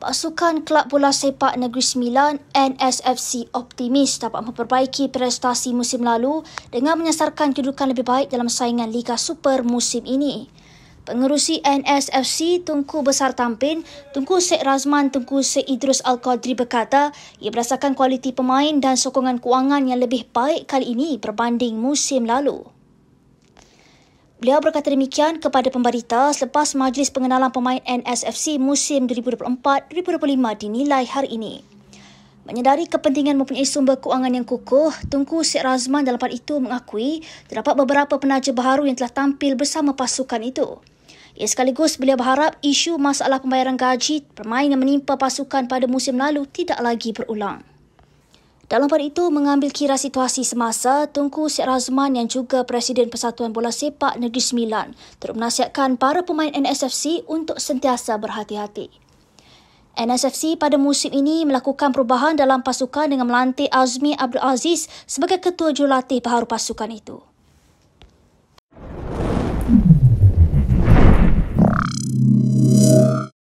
pasukan Kelab Bola Sepak Negeri Sembilan NSFC optimis dapat memperbaiki prestasi musim lalu dengan menyasarkan kedudukan lebih baik dalam saingan Liga Super musim ini. Pengerusi NSFC Tunku Besar Tampin, Tunku Syed Razman Tunku Syed Idrus Al-Qadri berkata ia berdasarkan kualiti pemain dan sokongan kewangan yang lebih baik kali ini berbanding musim lalu. Beliau berkata demikian kepada pemberita selepas majlis pengenalan pemain NSFC musim 2024-2025 dinilai hari ini. Menyedari kepentingan mempunyai sumber kewangan yang kukuh, Tunku Syed Razman dalam hal itu mengakui terdapat beberapa penaja baru yang telah tampil bersama pasukan itu. Ia sekaligus beliau berharap isu masalah pembayaran gaji pemain yang menimpa pasukan pada musim lalu tidak lagi berulang. Dalam pada itu, mengambil kira situasi semasa, Tunku Syed Razman yang juga Presiden Persatuan Bola Sepak Negeri Sembilan terus menasihatkan para pemain NSFC untuk sentiasa berhati-hati. NSFC pada musim ini melakukan perubahan dalam pasukan dengan melantik Azmi Abdul Aziz sebagai ketua jurulatih baharu pasukan itu.